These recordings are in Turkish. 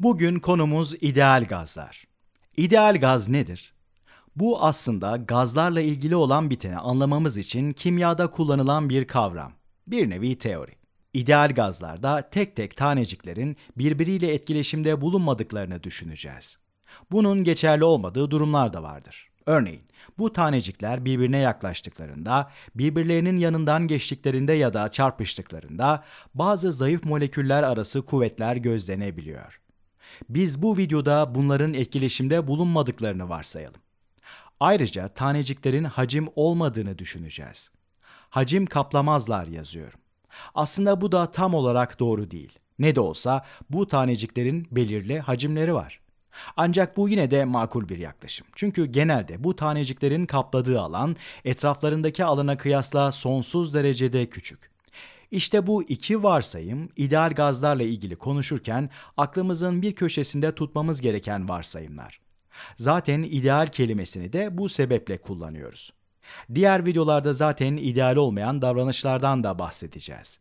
Bugün konumuz ideal gazlar. İdeal gaz nedir? Bu aslında gazlarla ilgili olan biteni anlamamız için kimyada kullanılan bir kavram, bir nevi teori. İdeal gazlarda tek tek taneciklerin birbiriyle etkileşimde bulunmadıklarını düşüneceğiz. Bunun geçerli olmadığı durumlar da vardır. Örneğin, bu tanecikler birbirine yaklaştıklarında, birbirlerinin yanından geçtiklerinde ya da çarpıştıklarında bazı zayıf moleküller arası kuvvetler gözlenebiliyor. Biz bu videoda bunların etkileşimde bulunmadıklarını varsayalım. Ayrıca taneciklerin hacim olmadığını düşüneceğiz. Hacim kaplamazlar yazıyorum. Aslında bu da tam olarak doğru değil. Ne de olsa bu taneciklerin belirli hacimleri var. Ancak bu yine de makul bir yaklaşım. Çünkü genelde bu taneciklerin kapladığı alan etraflarındaki alana kıyasla sonsuz derecede küçük. İşte bu iki varsayım ideal gazlarla ilgili konuşurken aklımızın bir köşesinde tutmamız gereken varsayımlar. Zaten ideal kelimesini de bu sebeple kullanıyoruz. Diğer videolarda zaten ideal olmayan davranışlardan da bahsedeceğiz.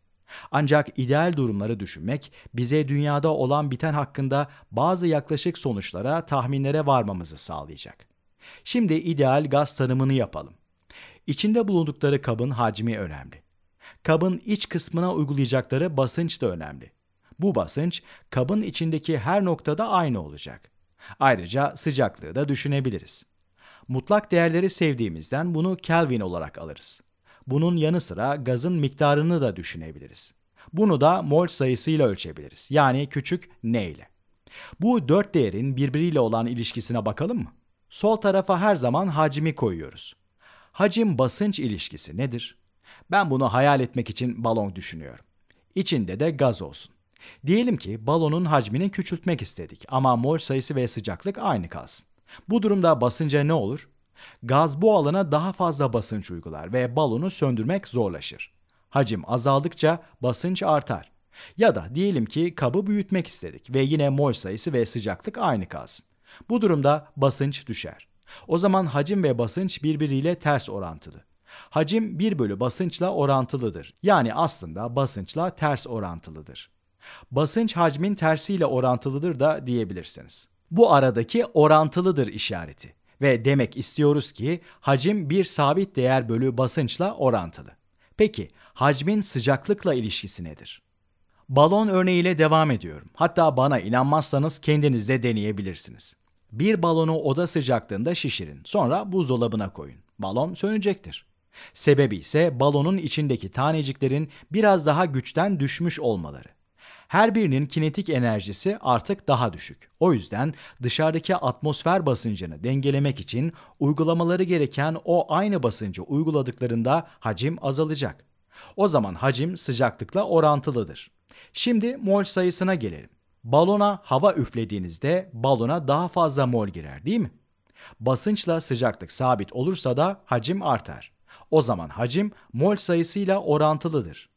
Ancak ideal durumları düşünmek bize dünyada olan biten hakkında bazı yaklaşık sonuçlara, tahminlere varmamızı sağlayacak. Şimdi ideal gaz tanımını yapalım. İçinde bulundukları kabın hacmi önemli. Kabın iç kısmına uygulayacakları basınç da önemli. Bu basınç kabın içindeki her noktada aynı olacak. Ayrıca sıcaklığı da düşünebiliriz. Mutlak değerleri sevdiğimizden bunu Kelvin olarak alırız. Bunun yanı sıra gazın miktarını da düşünebiliriz. Bunu da mol sayısıyla ölçebiliriz. Yani küçük n ile. Bu dört değerin birbiriyle olan ilişkisine bakalım mı? Sol tarafa her zaman hacmi koyuyoruz. Hacim basınç ilişkisi nedir? Ben bunu hayal etmek için balon düşünüyorum. İçinde de gaz olsun. Diyelim ki balonun hacmini küçültmek istedik ama mol sayısı ve sıcaklık aynı kalsın. Bu durumda basınca ne olur? Gaz bu alana daha fazla basınç uygular ve balonu söndürmek zorlaşır. Hacim azaldıkça basınç artar. Ya da diyelim ki kabı büyütmek istedik ve yine mol sayısı ve sıcaklık aynı kalsın. Bu durumda basınç düşer. O zaman hacim ve basınç birbiriyle ters orantılı. Hacim 1 bölü basınçla orantılıdır. Yani aslında basınçla ters orantılıdır. Basınç hacmin tersiyle orantılıdır da diyebilirsiniz. Bu aradaki orantılıdır işareti ve demek istiyoruz ki hacim bir sabit değer bölü basınçla orantılı. Peki hacmin sıcaklıkla ilişkisi nedir? Balon örneğiyle devam ediyorum. Hatta bana inanmazsanız kendiniz de deneyebilirsiniz. Bir balonu oda sıcaklığında şişirin. Sonra buzdolabına koyun. Balon sönecektir. Sebebi ise balonun içindeki taneciklerin biraz daha güçten düşmüş olmaları. Her birinin kinetik enerjisi artık daha düşük. O yüzden dışarıdaki atmosfer basıncını dengelemek için uygulamaları gereken o aynı basıncı uyguladıklarında hacim azalacak. O zaman hacim sıcaklıkla orantılıdır. Şimdi mol sayısına gelelim. Balona hava üflediğinizde balona daha fazla mol girer değil mi? Basınçla sıcaklık sabit olursa da hacim artar. O zaman hacim mol sayısıyla orantılıdır.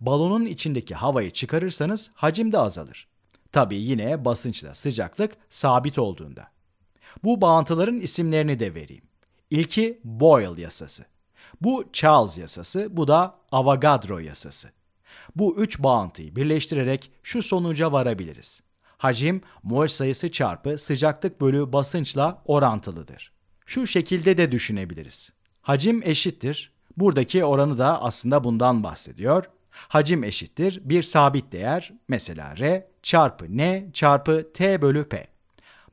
Balonun içindeki havayı çıkarırsanız hacim de azalır. Tabii yine basınçla sıcaklık sabit olduğunda. Bu bağıntıların isimlerini de vereyim. İlki Boyle yasası. Bu Charles yasası, bu da Avogadro yasası. Bu üç bağıntıyı birleştirerek şu sonuca varabiliriz. Hacim, mol sayısı çarpı sıcaklık bölü basınçla orantılıdır. Şu şekilde de düşünebiliriz. Hacim eşittir. Buradaki oranı da aslında bundan bahsediyor. Hacim eşittir bir sabit değer mesela R çarpı N çarpı T bölü P.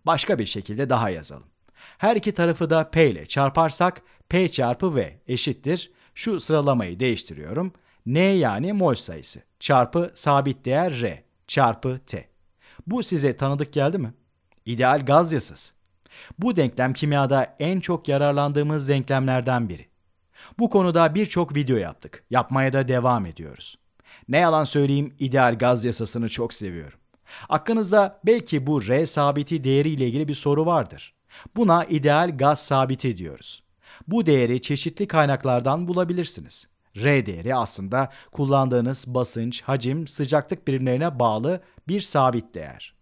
Başka bir şekilde daha yazalım. Her iki tarafı da P ile çarparsak P çarpı V eşittir. Şu sıralamayı değiştiriyorum. N yani mol sayısı çarpı sabit değer R çarpı T. Bu size tanıdık geldi mi? İdeal gaz yasası. Bu denklem kimyada en çok yararlandığımız denklemlerden biri. Bu konuda birçok video yaptık. Yapmaya da devam ediyoruz. Ne yalan söyleyeyim ideal gaz yasasını çok seviyorum. Aklınızda belki bu R sabiti değeri ile ilgili bir soru vardır. Buna ideal gaz sabiti diyoruz. Bu değeri çeşitli kaynaklardan bulabilirsiniz. R değeri aslında kullandığınız basınç, hacim, sıcaklık birimlerine bağlı bir sabit değer.